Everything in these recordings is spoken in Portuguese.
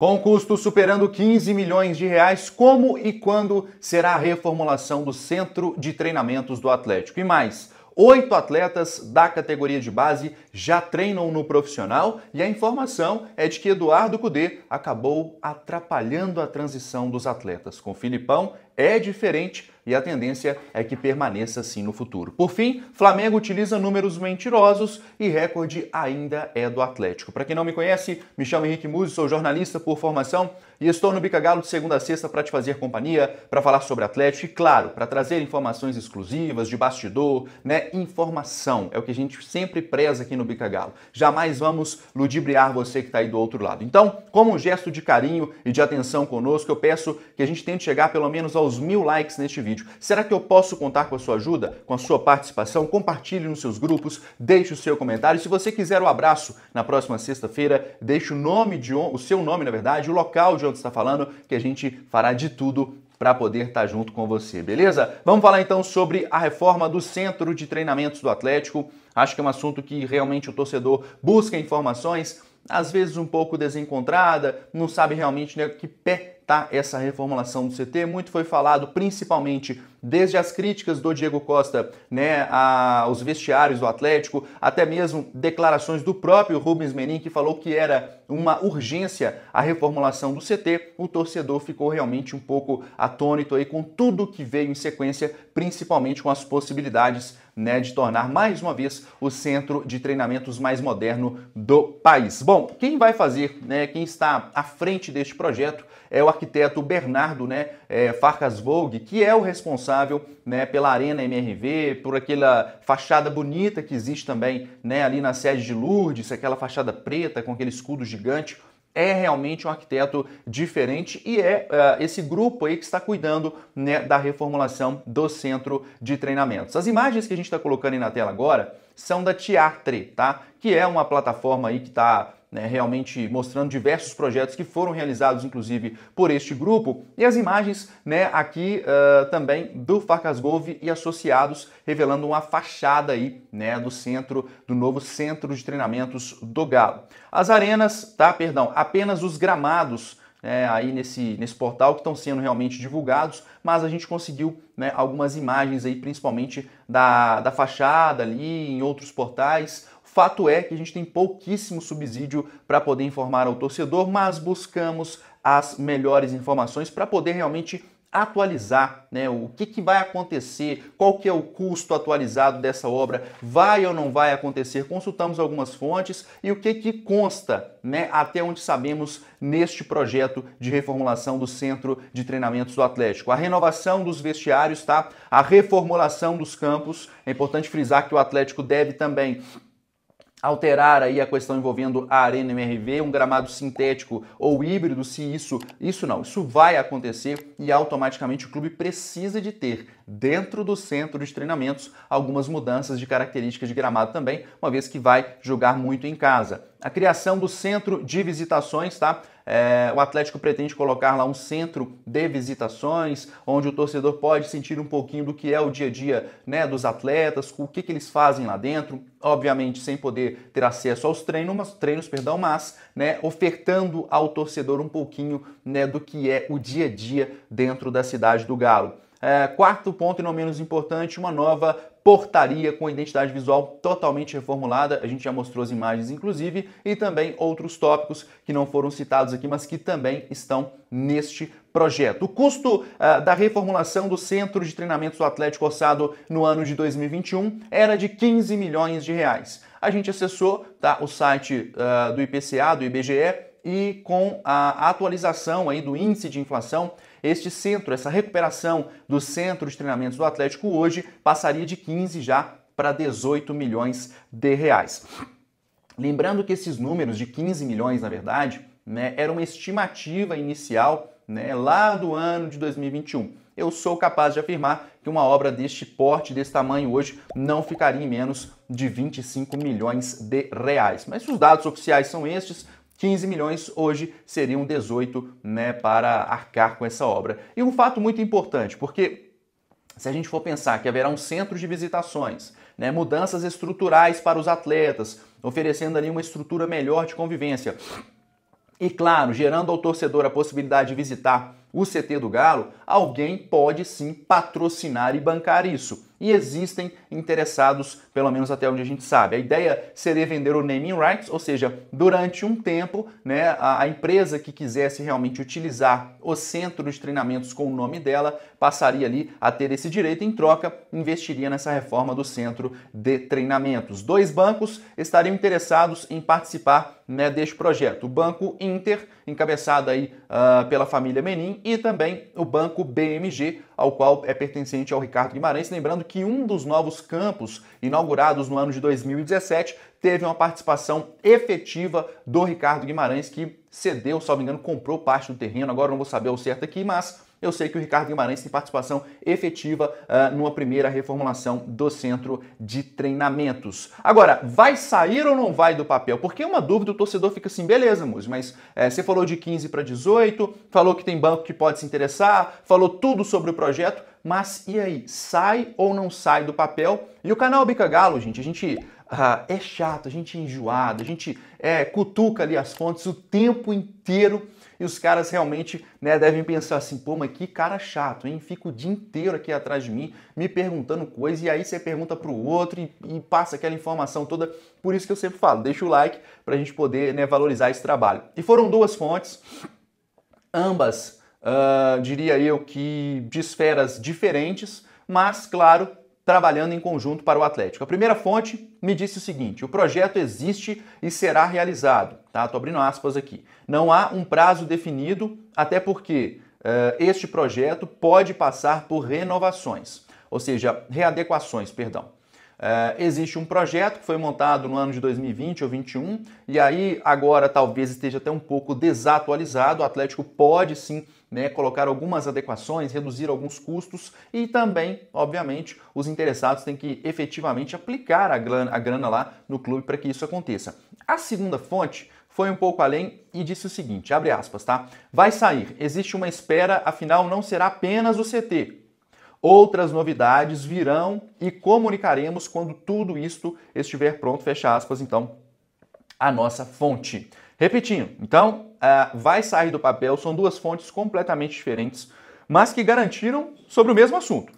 Com custo superando 15 milhões de reais, como e quando será a reformulação do centro de treinamentos do Atlético? E mais, oito atletas da categoria de base já treinam no profissional e a informação é de que Eduardo Cudê acabou atrapalhando a transição dos atletas. Com Filipão é diferente, e a tendência é que permaneça assim no futuro. Por fim, Flamengo utiliza números mentirosos e recorde ainda é do Atlético. Para quem não me conhece, me chamo Henrique Musi, sou jornalista por formação e estou no Bica Galo de segunda a sexta para te fazer companhia, para falar sobre Atlético e, claro, para trazer informações exclusivas de bastidor, né? Informação é o que a gente sempre preza aqui no Bica Galo. Jamais vamos ludibriar você que está aí do outro lado. Então, como um gesto de carinho e de atenção conosco, eu peço que a gente tente chegar pelo menos aos mil likes neste vídeo vídeo. Será que eu posso contar com a sua ajuda, com a sua participação? Compartilhe nos seus grupos, deixe o seu comentário. Se você quiser o um abraço na próxima sexta-feira, deixe o nome de o seu nome, na verdade, o local de onde está falando, que a gente fará de tudo para poder estar tá junto com você, beleza? Vamos falar então sobre a reforma do Centro de Treinamentos do Atlético. Acho que é um assunto que realmente o torcedor busca informações, às vezes um pouco desencontrada, não sabe realmente né, que pé tá? Essa reformulação do CT, muito foi falado principalmente desde as críticas do Diego Costa né, aos vestiários do Atlético, até mesmo declarações do próprio Rubens Menin, que falou que era uma urgência a reformulação do CT, o torcedor ficou realmente um pouco atônito aí com tudo que veio em sequência, principalmente com as possibilidades né, de tornar mais uma vez o centro de treinamentos mais moderno do país. Bom, quem vai fazer, né, quem está à frente deste projeto é o arquiteto Bernardo né, é, Vogue, que é o responsável responsável né, pela Arena MRV, por aquela fachada bonita que existe também né, ali na sede de Lourdes, aquela fachada preta com aquele escudo gigante é realmente um arquiteto diferente e é uh, esse grupo aí que está cuidando né, da reformulação do centro de treinamentos. As imagens que a gente está colocando aí na tela agora são da Teatre, tá? Que é uma plataforma aí que está né, realmente mostrando diversos projetos que foram realizados, inclusive, por este grupo. E as imagens né, aqui uh, também do Facas Golve e associados, revelando uma fachada aí né, do centro, do novo centro de treinamentos do Galo. As arenas, tá? Perdão, apenas os gramados é, aí nesse, nesse portal que estão sendo realmente divulgados, mas a gente conseguiu né, algumas imagens aí, principalmente da, da fachada ali, em outros portais. Fato é que a gente tem pouquíssimo subsídio para poder informar ao torcedor, mas buscamos as melhores informações para poder realmente atualizar, né? O que, que vai acontecer, qual que é o custo atualizado dessa obra, vai ou não vai acontecer, consultamos algumas fontes e o que, que consta, né? Até onde sabemos neste projeto de reformulação do Centro de Treinamentos do Atlético. A renovação dos vestiários, tá? A reformulação dos campos. É importante frisar que o Atlético deve também alterar aí a questão envolvendo a Arena MRV, um gramado sintético ou híbrido, se isso, isso não, isso vai acontecer e automaticamente o clube precisa de ter dentro do centro de treinamentos algumas mudanças de características de gramado também, uma vez que vai jogar muito em casa. A criação do centro de visitações, tá? É, o Atlético pretende colocar lá um centro de visitações, onde o torcedor pode sentir um pouquinho do que é o dia a dia né, dos atletas, o que, que eles fazem lá dentro, obviamente sem poder ter acesso aos treinos, mas, treinos perdão, mas né, ofertando ao torcedor um pouquinho né, do que é o dia a dia dentro da cidade do Galo. É, quarto ponto e não menos importante, uma nova portaria com a identidade visual totalmente reformulada. A gente já mostrou as imagens, inclusive, e também outros tópicos que não foram citados aqui, mas que também estão neste projeto. O custo uh, da reformulação do Centro de Treinamentos do Atlético Ossado no ano de 2021 era de 15 milhões de reais. A gente acessou tá, o site uh, do IPCA, do IBGE, e com a atualização aí do índice de inflação, este centro, essa recuperação do centro de treinamentos do Atlético hoje passaria de 15 já para 18 milhões de reais. Lembrando que esses números de 15 milhões, na verdade, né, era uma estimativa inicial né, lá do ano de 2021. Eu sou capaz de afirmar que uma obra deste porte, desse tamanho hoje, não ficaria em menos de 25 milhões de reais. Mas os dados oficiais são estes, 15 milhões, hoje seriam 18 né, para arcar com essa obra. E um fato muito importante, porque se a gente for pensar que haverá um centro de visitações, né, mudanças estruturais para os atletas, oferecendo ali uma estrutura melhor de convivência. E claro, gerando ao torcedor a possibilidade de visitar o CT do Galo, alguém pode sim patrocinar e bancar isso e existem interessados, pelo menos até onde a gente sabe. A ideia seria vender o naming rights, ou seja, durante um tempo, né, a, a empresa que quisesse realmente utilizar o centro de treinamentos com o nome dela passaria ali a ter esse direito em troca, investiria nessa reforma do centro de treinamentos. Dois bancos estariam interessados em participar né, deste projeto. O Banco Inter, encabeçado aí uh, pela família Menin, e também o Banco BMG, ao qual é pertencente ao Ricardo Guimarães. Lembrando que um dos novos campos inaugurados no ano de 2017 teve uma participação efetiva do Ricardo Guimarães, que cedeu, salvo engano, comprou parte do terreno. Agora não vou saber ao certo aqui, mas eu sei que o Ricardo Guimarães tem participação efetiva uh, numa primeira reformulação do centro de treinamentos. Agora, vai sair ou não vai do papel? Porque é uma dúvida, o torcedor fica assim, beleza, Muzi, mas é, você falou de 15 para 18, falou que tem banco que pode se interessar, falou tudo sobre o projeto, mas e aí, sai ou não sai do papel? E o canal Bica Galo, gente, a gente ah, é chato, a gente é enjoado, a gente é, cutuca ali as fontes o tempo inteiro e os caras realmente né, devem pensar assim, pô, mas que cara chato, hein? Fica o dia inteiro aqui atrás de mim me perguntando coisa e aí você pergunta para o outro e, e, passa aquela informação toda. Por isso que eu sempre falo, deixa o like para a gente poder né, valorizar esse trabalho. E foram duas fontes, ambas uh, diria eu que de esferas diferentes, mas, claro, trabalhando em conjunto para o Atlético. A primeira fonte me disse o seguinte: o projeto existe e será realizado. Tá? Estou abrindo aspas aqui. Não há um prazo definido, até porque uh, este projeto pode passar por renovações, ou seja, readequações, perdão. Uh, existe um projeto que foi montado no ano de 2020 ou 2021 e aí agora talvez esteja até um pouco desatualizado. O Atlético pode sim né, colocar algumas adequações, reduzir alguns custos e também, obviamente, os interessados têm que efetivamente aplicar a grana, a grana lá no clube para que isso aconteça. A segunda fonte foi um pouco além e disse o seguinte, abre aspas, tá? Vai sair, existe uma espera, afinal não será apenas o CT. Outras novidades virão e comunicaremos quando tudo isto estiver pronto, fecha aspas, então, a nossa fonte. Repetindo, então, uh, vai sair do papel, são duas fontes completamente diferentes, mas que garantiram sobre o mesmo assunto.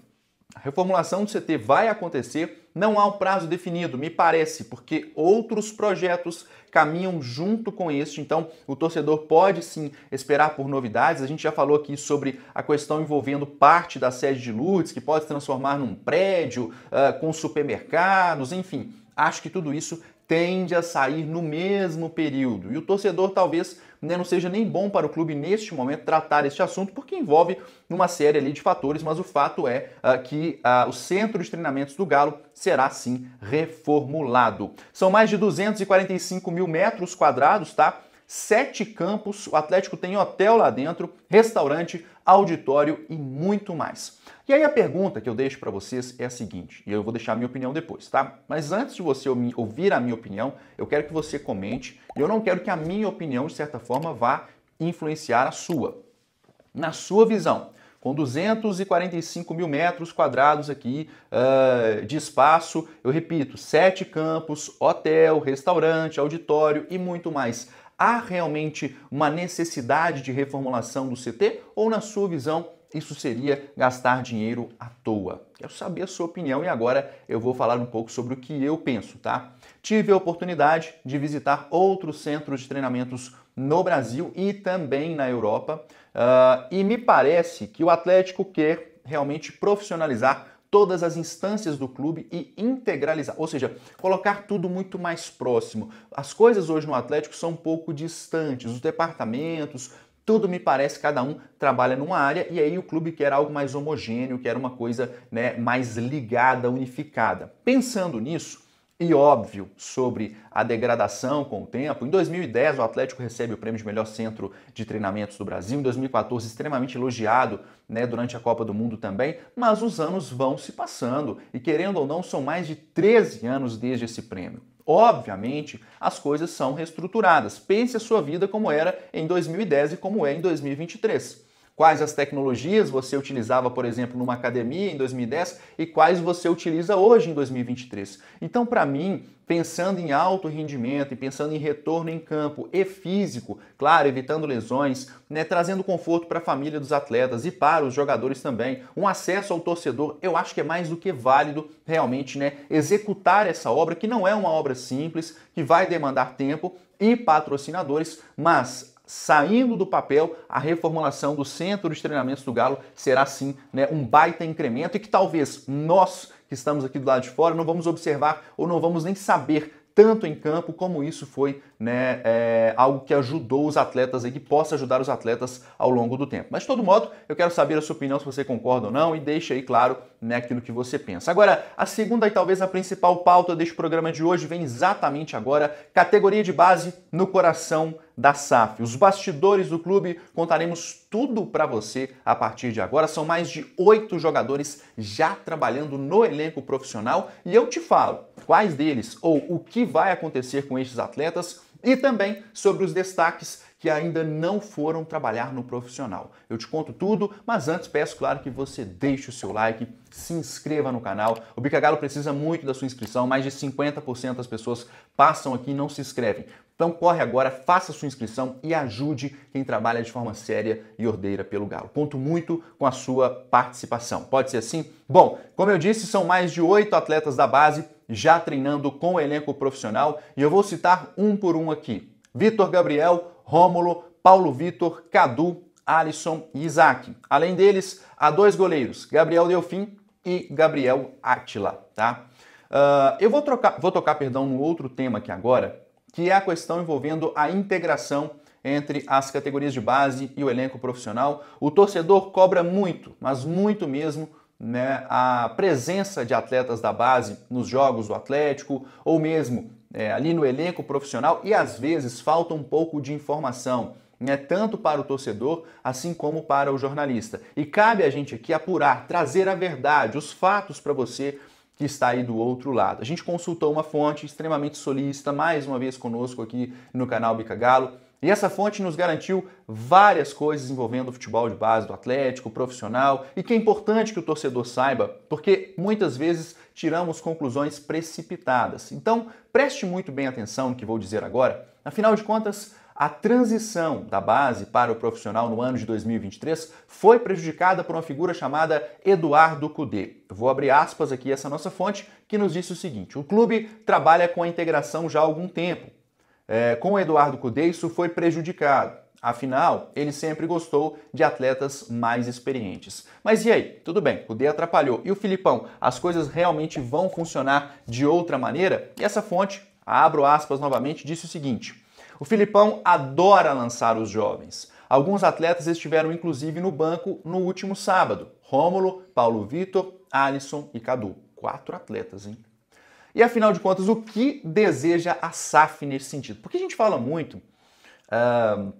A reformulação do CT vai acontecer, não há um prazo definido, me parece, porque outros projetos caminham junto com este, então o torcedor pode sim esperar por novidades. A gente já falou aqui sobre a questão envolvendo parte da sede de Lourdes, que pode se transformar num prédio uh, com supermercados, enfim. Acho que tudo isso tende a sair no mesmo período. E o torcedor talvez né, não seja nem bom para o clube neste momento tratar este assunto, porque envolve uma série ali de fatores, mas o fato é uh, que uh, o centro de treinamentos do Galo será sim reformulado. São mais de 245 mil metros quadrados, tá? Sete campos, o Atlético tem hotel lá dentro, restaurante, auditório e muito mais. E aí a pergunta que eu deixo para vocês é a seguinte, e eu vou deixar a minha opinião depois, tá? Mas antes de você ouvir a minha opinião, eu quero que você comente, e eu não quero que a minha opinião, de certa forma, vá influenciar a sua. Na sua visão, com 245 mil metros quadrados aqui uh, de espaço, eu repito, sete campos, hotel, restaurante, auditório e muito mais. Há realmente uma necessidade de reformulação do CT ou, na sua visão, isso seria gastar dinheiro à toa. Quero saber a sua opinião e agora eu vou falar um pouco sobre o que eu penso, tá? Tive a oportunidade de visitar outros centros de treinamentos no Brasil e também na Europa uh, e me parece que o Atlético quer realmente profissionalizar todas as instâncias do clube e integralizar, ou seja, colocar tudo muito mais próximo. As coisas hoje no Atlético são um pouco distantes, os departamentos, tudo me parece, cada um trabalha numa área, e aí o clube quer algo mais homogêneo, quer uma coisa né, mais ligada, unificada. Pensando nisso, e óbvio sobre a degradação com o tempo. Em 2010, o Atlético recebe o prêmio de melhor centro de treinamentos do Brasil. Em 2014, extremamente elogiado né, durante a Copa do Mundo também. Mas os anos vão se passando e, querendo ou não, são mais de 13 anos desde esse prêmio. Obviamente, as coisas são reestruturadas. Pense a sua vida como era em 2010 e como é em 2023 quais as tecnologias você utilizava, por exemplo, numa academia em 2010 e quais você utiliza hoje em 2023. Então, para mim, pensando em alto rendimento e pensando em retorno em campo e físico, claro, evitando lesões, né, trazendo conforto para a família dos atletas e para os jogadores também, um acesso ao torcedor, eu acho que é mais do que válido realmente, né, executar essa obra que não é uma obra simples, que vai demandar tempo e patrocinadores, mas saindo do papel, a reformulação do centro de treinamentos do Galo será sim né, um baita incremento e que talvez nós que estamos aqui do lado de fora não vamos observar ou não vamos nem saber tanto em campo como isso foi né, é, algo que ajudou os atletas e que possa ajudar os atletas ao longo do tempo. Mas de todo modo, eu quero saber a sua opinião, se você concorda ou não, e deixa aí claro né, aquilo que você pensa. Agora, a segunda e talvez a principal pauta deste programa de hoje vem exatamente agora, categoria de base no coração da SAF. Os bastidores do clube contaremos tudo para você a partir de agora. São mais de oito jogadores já trabalhando no elenco profissional e eu te falo quais deles ou o que vai acontecer com estes atletas e também sobre os destaques que ainda não foram trabalhar no profissional. Eu te conto tudo, mas antes peço, claro, que você deixe o seu like, se inscreva no canal. O Bica Galo precisa muito da sua inscrição, mais de 50% das pessoas passam aqui e não se inscrevem. Então corre agora, faça sua inscrição e ajude quem trabalha de forma séria e ordeira pelo Galo. Conto muito com a sua participação. Pode ser assim? Bom, como eu disse, são mais de oito atletas da base já treinando com o elenco profissional e eu vou citar um por um aqui. Vitor Gabriel, Rômulo, Paulo Vitor, Cadu, Alisson e Isaac. Além deles, há dois goleiros, Gabriel Delfim e Gabriel Átila, tá? Uh, eu vou, trocar, vou tocar, perdão, no outro tema aqui agora, que é a questão envolvendo a integração entre as categorias de base e o elenco profissional. O torcedor cobra muito, mas muito mesmo, né, a presença de atletas da base nos jogos do Atlético ou mesmo é, ali no elenco profissional e às vezes falta um pouco de informação. Né, tanto para o torcedor assim como para o jornalista. E cabe a gente aqui apurar, trazer a verdade, os fatos para você que está aí do outro lado. A gente consultou uma fonte extremamente solícita, mais uma vez conosco aqui no canal Bica Galo. E essa fonte nos garantiu várias coisas envolvendo o futebol de base do Atlético, profissional, e que é importante que o torcedor saiba, porque muitas vezes tiramos conclusões precipitadas. Então, preste muito bem atenção no que vou dizer agora. Afinal de contas, a transição da base para o profissional no ano de 2023 foi prejudicada por uma figura chamada Eduardo Cudê. Vou abrir aspas aqui essa é nossa fonte que nos disse o seguinte: o clube trabalha com a integração já há algum tempo. É, com Eduardo Cudê, isso foi prejudicado. Afinal, ele sempre gostou de atletas mais experientes. Mas e aí? Tudo bem, o D atrapalhou. E o Filipão, as coisas realmente vão funcionar de outra maneira? E essa fonte, abro aspas novamente, disse o seguinte: O Filipão adora lançar os jovens. Alguns atletas estiveram inclusive no banco no último sábado: Rômulo, Paulo Vitor, Alisson e Cadu. Quatro atletas, hein? E afinal de contas, o que deseja a SAF nesse sentido? Porque a gente fala muito. Uh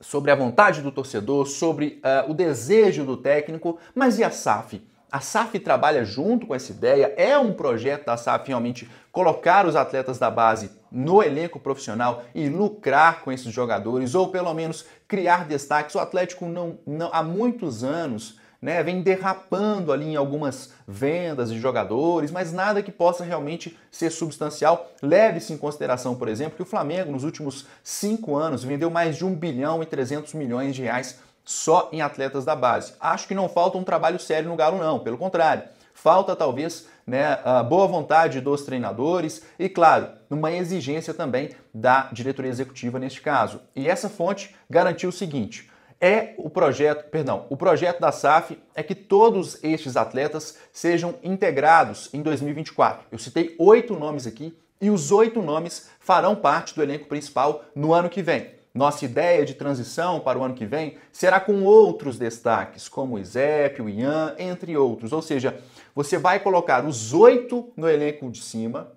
sobre a vontade do torcedor, sobre uh, o desejo do técnico, mas e a SAF? A SAF trabalha junto com essa ideia, é um projeto da SAF realmente colocar os atletas da base no elenco profissional e lucrar com esses jogadores, ou pelo menos criar destaques. O Atlético não, não há muitos anos né? Vem derrapando ali em algumas vendas de jogadores, mas nada que possa realmente ser substancial. Leve-se em consideração, por exemplo, que o Flamengo nos últimos cinco anos vendeu mais de 1 bilhão e 300 milhões de reais só em atletas da base. Acho que não falta um trabalho sério no Galo, não, pelo contrário. Falta talvez né, a boa vontade dos treinadores e, claro, uma exigência também da diretoria executiva neste caso. E essa fonte garantiu o seguinte: é o projeto, perdão, o projeto da SAF é que todos estes atletas sejam integrados em 2024. Eu citei oito nomes aqui e os oito nomes farão parte do elenco principal no ano que vem. Nossa ideia de transição para o ano que vem será com outros destaques, como o Isep, o Ian, entre outros. Ou seja, você vai colocar os oito no elenco de cima.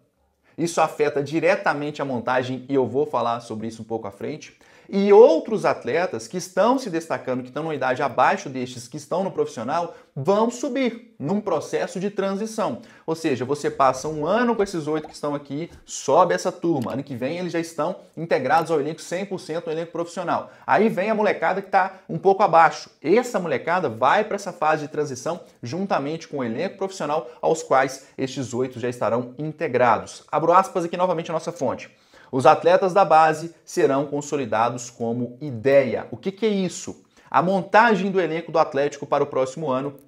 Isso afeta diretamente a montagem e eu vou falar sobre isso um pouco à frente. E outros atletas que estão se destacando, que estão numa idade abaixo destes, que estão no profissional, vão subir num processo de transição. Ou seja, você passa um ano com esses oito que estão aqui, sobe essa turma. Ano que vem eles já estão integrados ao elenco 100% no elenco profissional. Aí vem a molecada que está um pouco abaixo. Essa molecada vai para essa fase de transição juntamente com o elenco profissional aos quais estes oito já estarão integrados. Abro aspas aqui novamente a nossa fonte. Os atletas da base serão consolidados como ideia. O que, que é isso? A montagem do elenco do Atlético para o próximo ano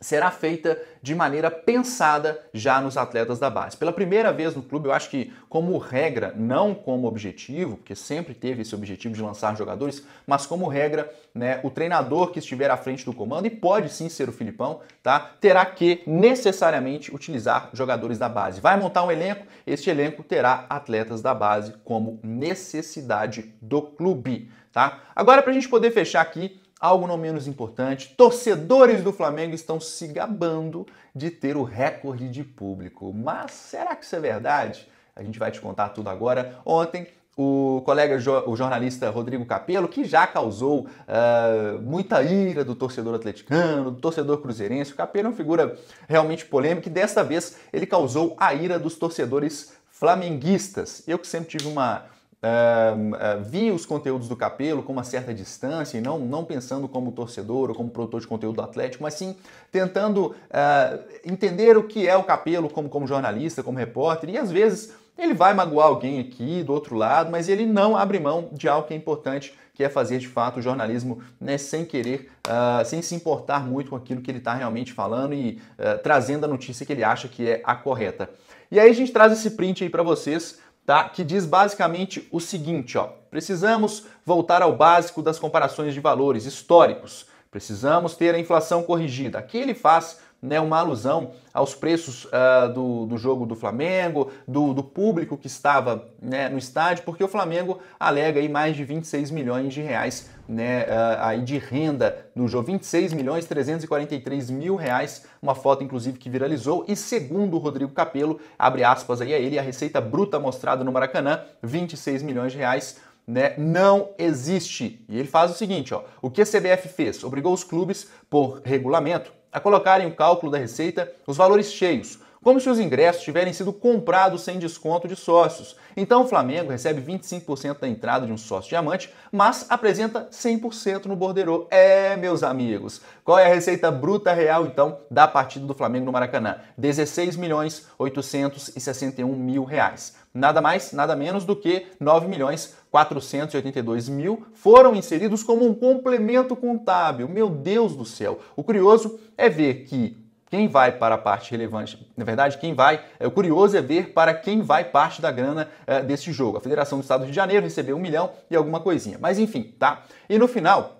será feita de maneira pensada já nos atletas da base. Pela primeira vez no clube, eu acho que como regra, não como objetivo, porque sempre teve esse objetivo de lançar jogadores, mas como regra, né, o treinador que estiver à frente do comando e pode sim ser o Filipão, tá? Terá que necessariamente utilizar jogadores da base. Vai montar um elenco, este elenco terá atletas da base como necessidade do clube, tá? Agora para a gente poder fechar aqui algo não menos importante, torcedores do Flamengo estão se gabando de ter o recorde de público. Mas será que isso é verdade? A gente vai te contar tudo agora. Ontem, o colega jo o jornalista Rodrigo Capello, que já causou uh, muita ira do torcedor atleticano, do torcedor cruzeirense. O Capello é uma figura realmente polêmica e desta vez ele causou a ira dos torcedores flamenguistas. Eu que sempre tive uma ah, vi via os conteúdos do Capelo com uma certa distância e não, não pensando como torcedor ou como produtor de conteúdo do Atlético, mas sim tentando uh, entender o que é o Capelo como, como jornalista, como repórter e às vezes ele vai magoar alguém aqui do outro lado, mas ele não abre mão de algo que é importante, que é fazer de fato o jornalismo né, sem querer, uh, sem se importar muito com aquilo que ele está realmente falando e uh, trazendo a notícia que ele acha que é a correta. E aí a gente traz esse print aí para vocês tá? Que diz basicamente o seguinte, ó: precisamos voltar ao básico das comparações de valores históricos. Precisamos ter a inflação corrigida. Aqui ele faz né, uma alusão aos preços uh, do, do jogo do Flamengo, do, do público que estava né, no estádio, porque o Flamengo alega aí mais de 26 milhões de reais né, uh, aí de renda no jogo, 26 milhões 343 mil reais, uma foto inclusive que viralizou, e segundo o Rodrigo Capello, abre aspas aí a é ele, a receita bruta mostrada no Maracanã, 26 milhões de reais, né, não existe. E ele faz o seguinte, ó, o que a CBF fez? Obrigou os clubes, por regulamento, a colocarem o cálculo da receita os valores cheios, como se os ingressos tivessem sido comprados sem desconto de sócios. Então o Flamengo recebe 25% da entrada de um sócio diamante, mas apresenta 100% no borderô. É, meus amigos. Qual é a receita bruta real então da partida do Flamengo no Maracanã? 16 milhões 861 mil reais. Nada mais, nada menos do que 9 milhões 482 mil foram inseridos como um complemento contábil. Meu Deus do céu! O curioso é ver que quem vai para a parte relevante, na verdade, quem vai, é, o curioso é ver para quem vai parte da grana é, desse jogo. A Federação do Estado de Janeiro recebeu um milhão e alguma coisinha. Mas enfim, tá? E no final,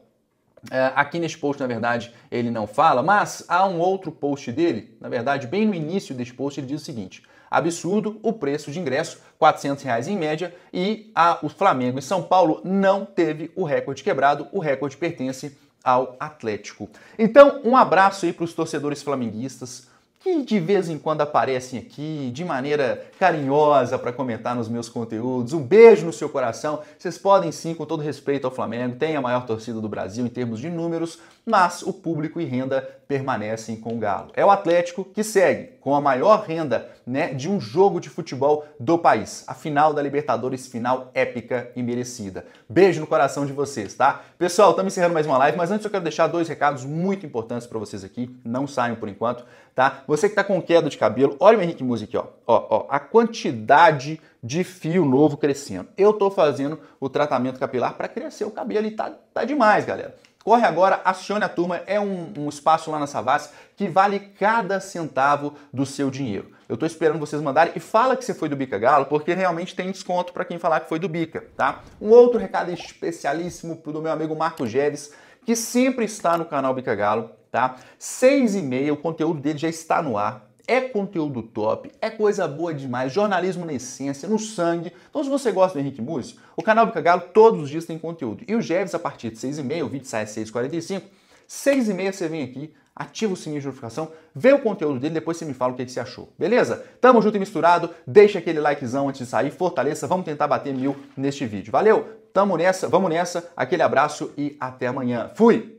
é, aqui nesse post, na verdade, ele não fala, mas há um outro post dele, na verdade, bem no início desse post, ele diz o seguinte: absurdo o preço de ingresso, R$ reais em média, e a, o Flamengo e São Paulo não teve o recorde quebrado, o recorde pertence ao Atlético. Então, um abraço aí para os torcedores flamenguistas que de vez em quando aparecem aqui de maneira carinhosa para comentar nos meus conteúdos. Um beijo no seu coração. Vocês podem sim, com todo respeito ao Flamengo, tem a maior torcida do Brasil em termos de números, mas o público e renda permanecem com o Galo. É o Atlético que segue com a maior renda né, de um jogo de futebol do país. A final da Libertadores, final épica e merecida. Beijo no coração de vocês, tá? Pessoal, estamos encerrando mais uma live, mas antes eu quero deixar dois recados muito importantes para vocês aqui. Não saiam por enquanto, tá? Você que está com queda de cabelo, olha o Henrique Music, ó. Ó, ó, a quantidade de fio novo crescendo. Eu tô fazendo o tratamento capilar para crescer o cabelo e tá, tá demais, galera. Corre agora, acione a turma, é um, um espaço lá na Savassi que vale cada centavo do seu dinheiro. Eu estou esperando vocês mandarem e fala que você foi do Bica Galo, porque realmente tem desconto para quem falar que foi do Bica, tá? Um outro recado especialíssimo pro meu amigo Marco Geves, que sempre está no canal Bica Galo, tá? Seis e meia, o conteúdo dele já está no ar é conteúdo top, é coisa boa demais, jornalismo na essência, no sangue. Então, se você gosta do Henrique Musi, o canal Bica Galo todos os dias tem conteúdo. E o Jeves, a partir de 6h30, o vídeo sai às 6h45. 6h30 você vem aqui, ativa o sininho de notificação, vê o conteúdo dele, depois você me fala o que, é que você achou, beleza? Tamo junto e misturado, deixa aquele likezão antes de sair, fortaleça, vamos tentar bater mil neste vídeo. Valeu, tamo nessa, vamos nessa, aquele abraço e até amanhã. Fui!